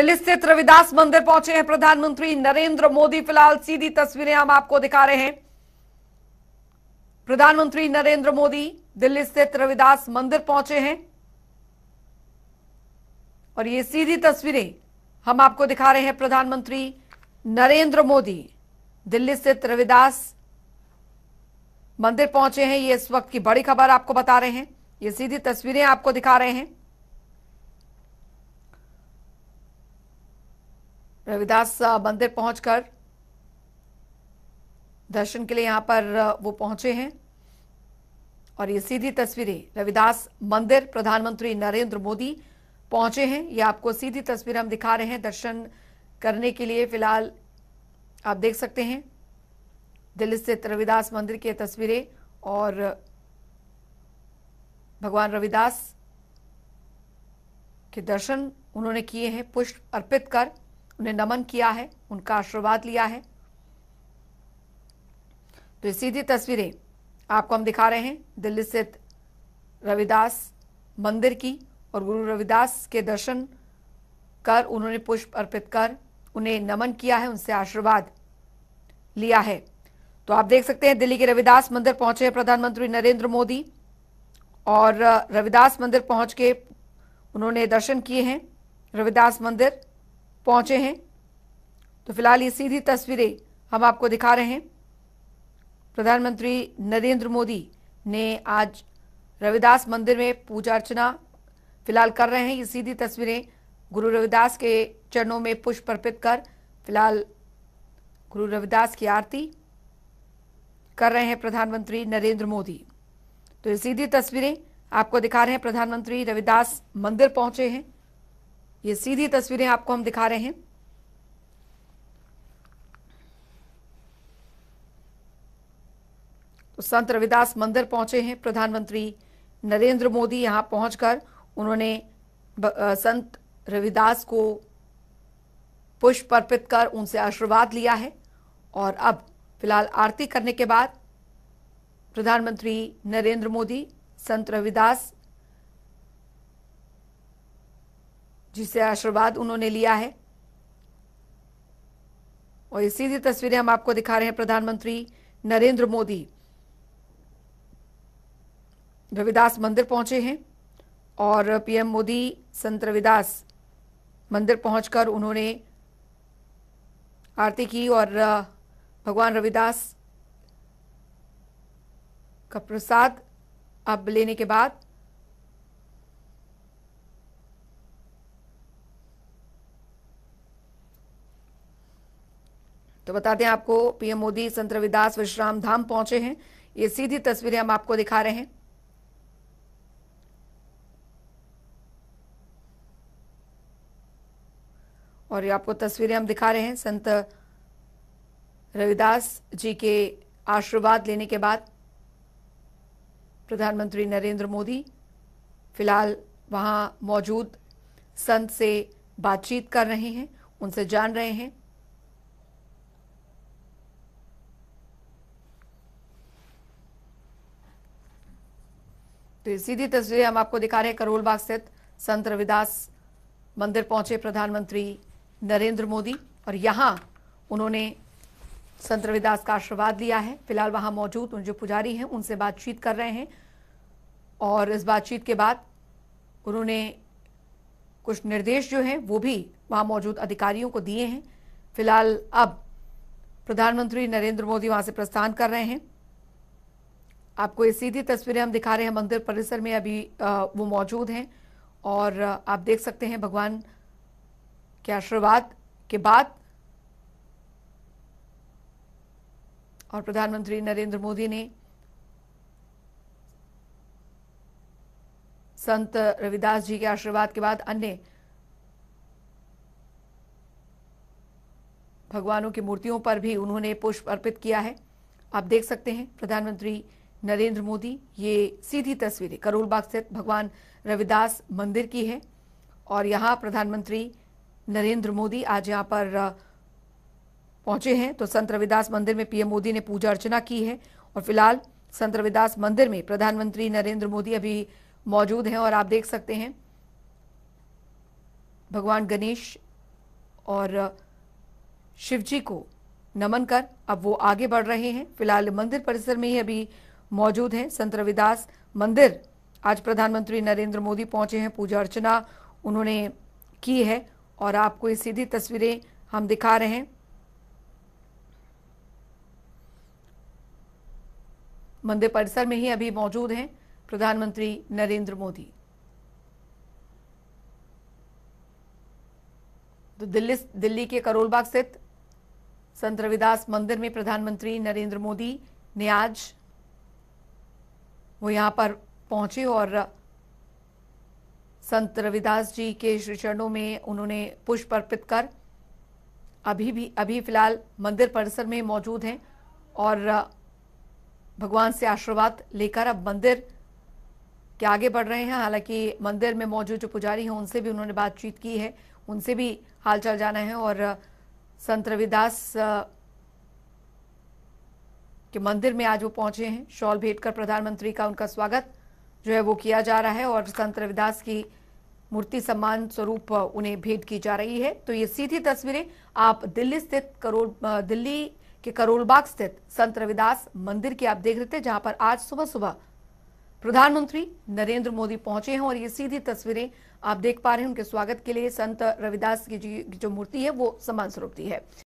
दिल्ली स्थित रविदास मंदिर पहुंचे हैं प्रधानमंत्री नरेंद्र मोदी फिलहाल सीधी तस्वीरें हम आपको दिखा रहे हैं प्रधानमंत्री नरेंद्र मोदी दिल्ली स्थित रविदास मंदिर पहुंचे हैं और ये सीधी तस्वीरें हम आपको दिखा रहे हैं प्रधानमंत्री नरेंद्र मोदी दिल्ली स्थित रविदास मंदिर पहुंचे हैं ये इस वक्त की बड़ी खबर आपको बता रहे हैं ये सीधी तस्वीरें आपको दिखा रहे हैं रविदास मंदिर पहुंचकर दर्शन के लिए यहां पर वो पहुंचे हैं और ये सीधी तस्वीरें रविदास मंदिर प्रधानमंत्री नरेंद्र मोदी पहुंचे हैं ये आपको सीधी तस्वीर हम दिखा रहे हैं दर्शन करने के लिए फिलहाल आप देख सकते हैं दिल्ली स्थित रविदास मंदिर की तस्वीरें और भगवान रविदास के दर्शन उन्होंने किए हैं पुष्प अर्पित कर उन्हें नमन किया है उनका आशीर्वाद लिया है तो सीधी तस्वीरें आपको हम दिखा रहे हैं दिल्ली स्थित रविदास मंदिर की और गुरु रविदास के दर्शन कर उन्होंने पुष्प अर्पित कर उन्हें नमन किया है उनसे आशीर्वाद लिया है तो आप देख सकते हैं दिल्ली के रविदास मंदिर पहुंचे हैं प्रधानमंत्री नरेंद्र मोदी और रविदास मंदिर पहुंच के उन्होंने दर्शन किए हैं रविदास मंदिर पहुँचे हैं तो फिलहाल ये सीधी तस्वीरें हम आपको दिखा रहे हैं प्रधानमंत्री नरेंद्र मोदी ने आज रविदास मंदिर में पूजा अर्चना फिलहाल कर रहे हैं ये सीधी तस्वीरें गुरु रविदास के चरणों में पुष्प अर्पित कर फिलहाल गुरु रविदास की आरती कर रहे हैं प्रधानमंत्री नरेंद्र मोदी तो ये सीधी तस्वीरें आपको दिखा रहे हैं प्रधानमंत्री रविदास मंदिर पहुंचे हैं ये सीधी तस्वीरें आपको हम दिखा रहे हैं तो संत रविदास मंदिर पहुंचे हैं प्रधानमंत्री नरेंद्र मोदी यहां पहुंचकर उन्होंने संत रविदास को पुष्प अर्पित कर उनसे आशीर्वाद लिया है और अब फिलहाल आरती करने के बाद प्रधानमंत्री नरेंद्र मोदी संत रविदास जिसे आशीर्वाद उन्होंने लिया है और ये सीधी तस्वीरें हम आपको दिखा रहे हैं प्रधानमंत्री नरेंद्र मोदी रविदास मंदिर पहुंचे हैं और पीएम मोदी संत रविदास मंदिर पहुंचकर उन्होंने आरती की और भगवान रविदास का प्रसाद अब लेने के बाद बता दें आपको पीएम मोदी संत रविदास विश्राम धाम पहुंचे हैं ये सीधी तस्वीरें हम आपको दिखा रहे हैं और ये आपको तस्वीरें हम दिखा रहे हैं संत रविदास जी के आशीर्वाद लेने के बाद प्रधानमंत्री नरेंद्र मोदी फिलहाल वहां मौजूद संत से बातचीत कर रहे हैं उनसे जान रहे हैं तो ये सीधी तस्वीरें हम आपको दिखा रहे हैं करोल बाग स्थित संत रविदास मंदिर पहुंचे प्रधानमंत्री नरेंद्र मोदी और यहाँ उन्होंने संत रविदास का आशीर्वाद लिया है फिलहाल वहाँ मौजूद उन जो पुजारी हैं उनसे बातचीत कर रहे हैं और इस बातचीत के बाद उन्होंने कुछ निर्देश जो हैं वो भी वहाँ मौजूद अधिकारियों को दिए हैं फिलहाल अब प्रधानमंत्री नरेंद्र मोदी वहाँ से प्रस्थान कर रहे हैं आपको ये सीधी तस्वीरें हम दिखा रहे हैं मंदिर परिसर में अभी वो मौजूद हैं और आप देख सकते हैं भगवान के आशीर्वाद के बाद और प्रधानमंत्री नरेंद्र मोदी ने संत रविदास जी के आशीर्वाद के बाद अन्य भगवानों की मूर्तियों पर भी उन्होंने पुष्प अर्पित किया है आप देख सकते हैं प्रधानमंत्री नरेंद्र मोदी ये सीधी तस्वीरें करोलबाग स्थित भगवान रविदास मंदिर की है और यहाँ प्रधानमंत्री नरेंद्र मोदी आज यहाँ पर पहुंचे हैं तो संत रविदास मंदिर में पीएम मोदी ने पूजा अर्चना की है और फिलहाल संत रविदास मंदिर में प्रधानमंत्री नरेंद्र मोदी अभी मौजूद हैं और आप देख सकते हैं भगवान गणेश और शिवजी को नमन कर अब वो आगे बढ़ रहे हैं फिलहाल मंदिर परिसर में ही अभी मौजूद हैं संत रविदास मंदिर आज प्रधानमंत्री नरेंद्र मोदी पहुंचे हैं पूजा अर्चना उन्होंने की है और आपको ये सीधी तस्वीरें हम दिखा रहे हैं मंदिर परिसर में ही अभी मौजूद हैं प्रधानमंत्री नरेंद्र मोदी तो दिल्ली दिल्ली के करोलबाग स्थित संत रविदास मंदिर में प्रधानमंत्री नरेंद्र मोदी ने आज वो यहाँ पर पहुंचे और संत रविदास जी के श्री चरणों में उन्होंने पुष्प अर्पित कर अभी भी अभी फिलहाल मंदिर परिसर में मौजूद हैं और भगवान से आशीर्वाद लेकर अब मंदिर के आगे बढ़ रहे हैं हालांकि मंदिर में मौजूद जो पुजारी हैं उनसे भी उन्होंने बातचीत की है उनसे भी हालचाल जाना है और संत रविदास कि मंदिर में आज वो पहुंचे हैं शॉल भेंट कर प्रधानमंत्री का उनका स्वागत जो है वो किया जा रहा है और संत रविदास की मूर्ति सम्मान स्वरूप उन्हें भेंट की जा रही है तो ये सीधी तस्वीरें आप दिल्ली स्थित करोल दिल्ली के करोलबाग स्थित संत रविदास मंदिर की आप देख रहे थे जहां पर आज सुबह सुबह प्रधानमंत्री नरेंद्र मोदी पहुंचे हैं और ये सीधी तस्वीरें आप देख पा रहे हैं उनके स्वागत के लिए संत रविदास की जी जो मूर्ति है वो सम्मान स्वरूप दी है